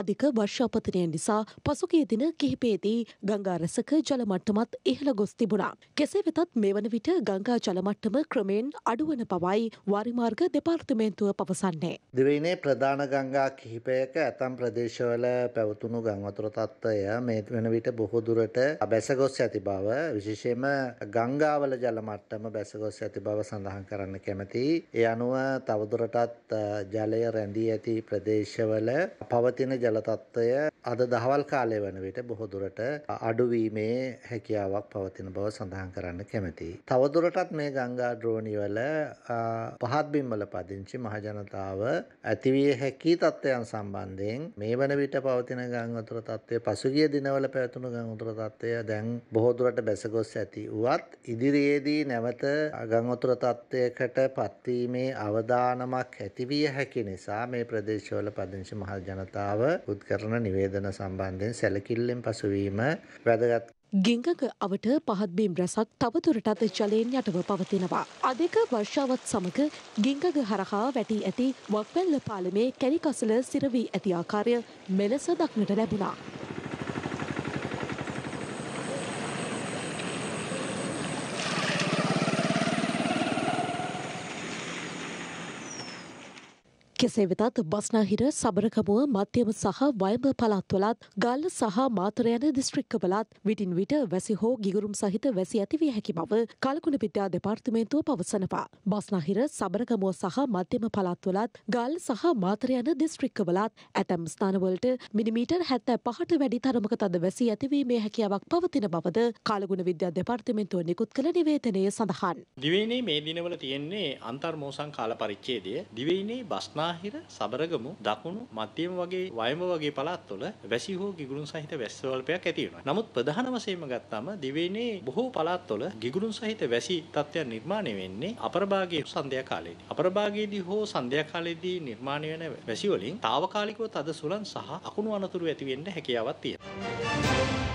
අධික වර්ෂාපතනය නිසා පසුගිය දින කිහිපේදී ගංගාරසක ජලමට්ටමත් ඉහළ ගොස් තිබුණා. කෙසේ වෙතත් මේ වන විට ගංගා ජලමට්ටම ක්‍රමයෙන් අඩුවන පවයි වාරිමාර්ග දෙපාර්තමේන්තුව පවසන්නේ. දිවයිනේ ප්‍රධාන ගංගා කිහිපයක ඇතම් ප්‍රදේශවල පැවතුණු ගංවතුර තත්ත්වය මේ වෙන විට බොහෝදුරට බැසගොස් ඇති බව විශේෂයෙන්ම ගංගාවල ජලමට්ටම බැසගොස් ඇති බව සඳහන් කරන්න කැමති. ඒ අනුව තවදුරටත් ජලය රැඳී ඇති ප්‍රදේශවල පවතින ජල තත්ත්වය අද දහවල් කාලය වන විට බොහොදුරට අඩුවීමේ හැකියාවක් පවතින බව සඳහන් කරන්න කැමැතියි. තවදුරටත් මේ ගංගා ද්‍රෝණිවල පහත්බිම්වල පදිංචි මහජනතාව ඇතිවිය හැකි තත්ත්වයන් සම්බන්ධයෙන් මේ වන විට පවතින ගංගතුර තත්ත්වය පසුගිය දිනවල පැවතුණු ගංගතුර තත්ත්වය දැන් බොහොදුරට බැසගොස් ඇති වුවත් ඉදිරියේදී නැවත ගංගතුර තත්ත්වයකට පත්වීමේ අවධානමක් ඇතිවිය හැකි නිසා මේ ප්‍රදේශවල පදිංචි මහල් ජනතාව උත්කරන නිවේද වේදනා සම්බන්ධයෙන් සැලකිල්ලෙන් පසුවීම වැදගත් ගිංගක අවට පහත් බිම් රැසක් තවතුරටත් ජලයෙන් යටව පවතිනවා. අධික වර්ෂාවත් සමග ගිංගග හරහා වැටී ඇති වක්වැල්ල පාලමේ කැනිකසල සිරවී ඇති ආකාරය මෙලෙස දක්නට ලැබුණා. කෙසේ වෙතත් බස්නාහිර සබරකමුව මධ්‍යම සහ වයඹ පළත්වලත් ගල්ල සහ මාතර යන දිස්ත්‍රික්කවලත් විටින් විට වැසි හෝ ගිගුරුම් සහිත වැසි ඇතිවිය හැකි බව කලකුණ පිටා දෙපාර්තමේන්තුව පවසනවා. බස්නාහිර සබරකමුව සහ මධ්‍යම පළත්වලත් ගල් සහ මාතර යන දිස්ත්‍රික්කවලත් ඇතැම් ස්ථානවලට මිනිමීටර් හැත්තෑ පහට වැඩි තරමක තද වැසි ඇතිවීමේ හැකියාවක් පවතින බවද කාලගුණ විද්‍යා දෙපාර්තමේන්තුව නිකුත් කළ නිවේදනය සඳහන්. දිවයිනේ මේ දිනවල තියෙන්නේ අන්තර්මෝසං කාල පරිච්ඡේදය දිවයිනේ බස්නා බාහිර සබරගමු දකුණු මධ්‍යම වගේ වයඹ වගේ පළාත්වල වැසි හෝ ගිගුරුන් සහිත වැස්සවලපයක් ඇති වෙනවා. නමුත් ප්‍රධාන වශයෙන්ම ගත්තාම දිවයිනේ බොහෝ පළාත්වල ගිගුරුන් සහිත වැසි තත්ත්වයන් නිර්මාණය වෙන්නේ අපරභාගයේ සන්ධ්‍යා කාලයේදී. අපරභාගයේදී හෝ සන්ධ්‍යා කාලයේදී නිර්මාණය වෙන වැසි වලින් తాවකාලිකව තද සුළං සහ අකුණු අනතුරු ඇති වෙන්න හැකියාවක් තියෙනවා.